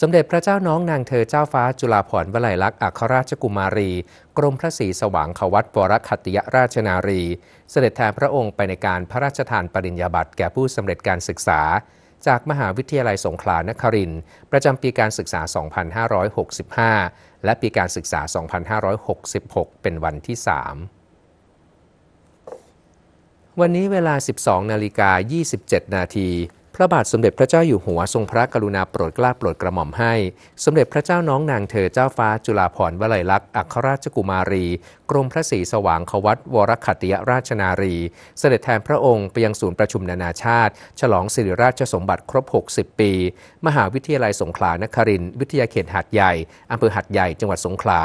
สมเด็จพระเจ้าน้องนางเธอเจ้าฟ้าจุฬาภรณ์วลัยลักษณ์อัครราชกุมารี กรมพระศรีสว่างขวัตวรคัติยราชนารี เสด็จแทนพระองค์ไปในการพระราชทานปริญญาบัตรแก่ผู้สำเร็จการศึกษา จากมหาวิทยาลัยสงขลานครินทร์ประจำปีการศึกษา 2565 และปีการศึกษา 2566 เป็นวันที่ 3 วันนี้เวลา 12 นาฬิกา 27 นาทีพระบาทสมเด็จพระเจ้าอยู่หัวทรงพระกรุณาโปรดเกล้าโปรดกระหม่อมให้ สมเด็จพระเจ้าน้องนางเธอเจ้าฟ้าจุฬาภรณ์วลัยลักษณ์อัครราชกุมารี กรมพระศรีสว่างควัตวรคัติยราชนารี เสด็จแทนพระองค์ไปยังศูนย์ประชุมนานาชาติ ฉลองสิริราชสมบัติครบ 60 ปี มหาวิทยาลัยสงขลานครินทร์วิทยาเขตหัดใหญ่อำเภอหัดใหญ่จังหวัดสงขลา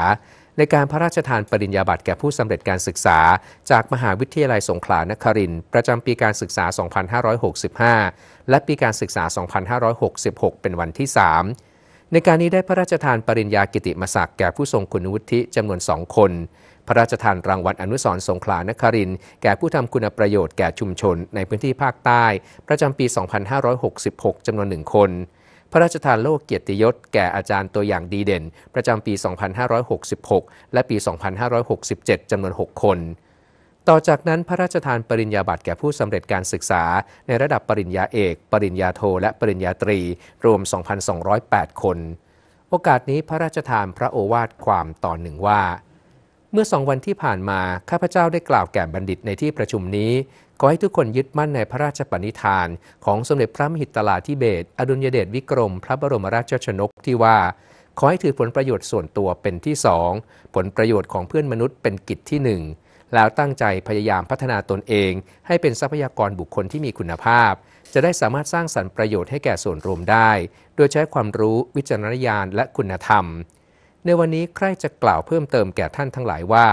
ในการพระราชทานปริญญาบัตรแก่ผู้สำเร็จการศึกษาจากมหาวิทยาลัยสงขลานครินทร์ประจำปีการศึกษา 2565 และปีการศึกษา 2566 เป็นวันที่ 3 ในการนี้ได้พระราชทานปริญญากิติมศักดิ์แก่ผู้ทรงคุณวุฒิจำนวน2คน พระราชทานรางวัลอนุสรสงขลานครินทร์แก่ผู้ทำคุณประโยชน์แก่ชุมชนในพื้นที่ภาคใต้ ประจำปี 2566 จำนวน1คนพระราชทานโล่เกียรติยศแก่อาจารย์ตัวอย่างดีเด่น ประจำปี 2566 และปี 2567 จำนวน 6 คน ต่อจากนั้นพระราชทานปริญญาบัตรแก่ผู้สำเร็จการศึกษา ในระดับปริญญาเอก ปริญญาโท และปริญญาตรีรวม 2,208 คน โอกาสนี้พระราชทานพระโอวาทความตอนหนึ่งว่า เมื่อสองวันที่ผ่านมาข้าพเจ้าได้กล่าวแก่บัณฑิตในที่ประชุมนี้ขอให้ทุกคนยึดมั่นในพระราชปณิธาน ของสมเด็จพระมหิตลาธิเบศ อดุลยเดชวิกรม พระบรมราชชนกที่ว่า ขอให้ถือผลประโยชน์ส่วนตัวเป็นที่สองผลประโยชน์ของเพื่อนมนุษย์เป็นกิจที่หนึ่ง แล้วตั้งใจพยายามพัฒนาตนเอง ให้เป็นทรัพยากรบุคคลที่มีคุณภาพ จะได้สามารถสร้างสรรค์ประโยชน์ให้แก่ส่วนรวมได้ โดยใช้ความรู้ วิจารณญาณ และคุณธรรม ในวันนี้ใครจะกล่าวเพิ่มเติมแก่ท่านทั้งหลายว่า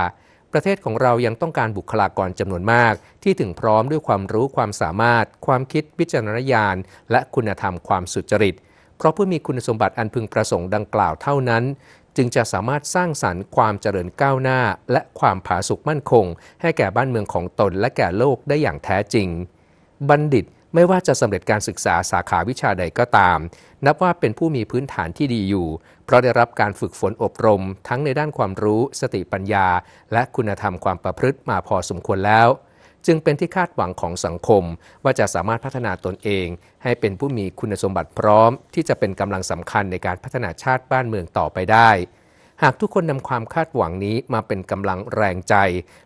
ประเทศของเรายังต้องการบุคลากรจำนวนมาก ที่ถึงพร้อมด้วยความรู้ความสามารถ ความคิดวิจารณญาณและคุณธรรมความสุจริต เพราะผู้มีคุณสมบัติอันพึงประสงค์ดังกล่าวเท่านั้น จึงจะสามารถสร้างสรรค์ความเจริญก้าวหน้า และความผาสุกมั่นคง ให้แก่บ้านเมืองของตนและแก่โลกได้อย่างแท้จริง บัณฑิตไม่ว่าจะสำเร็จการศึกษาสาขาวิชาใดก็ตาม นับว่าเป็นผู้มีพื้นฐานที่ดีอยู่ เพราะได้รับการฝึกฝนอบรมทั้งในด้านความรู้ สติปัญญา และคุณธรรมความประพฤติมาพอสมควรแล้ว จึงเป็นที่คาดหวังของสังคม ว่าจะสามารถพัฒนาตนเอง ให้เป็นผู้มีคุณสมบัติพร้อม ที่จะเป็นกำลังสำคัญในการพัฒนาชาติบ้านเมืองต่อไปได้หากทุกคนนำความคาดหวังนี้มาเป็นกำลังแรงใจ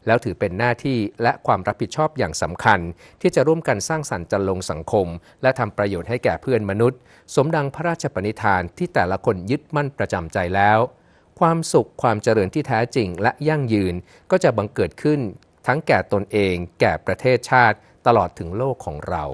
แล้วถือเป็นหน้าที่และความรับผิดชอบอย่างสำคัญ ที่จะร่วมกันสร้างสรรค์จันลงสังคม และทำประโยชน์ให้แก่เพื่อนมนุษย์ สมดังพระราชปณิธานที่แต่ละคนยึดมั่นประจำใจแล้ว ความสุขความเจริญที่แท้จริง และยั่งยืนก็จะบังเกิดขึ้นทั้งแก่ตนเอง แก่ประเทศชาติ ตลอดถึงโลกของเรา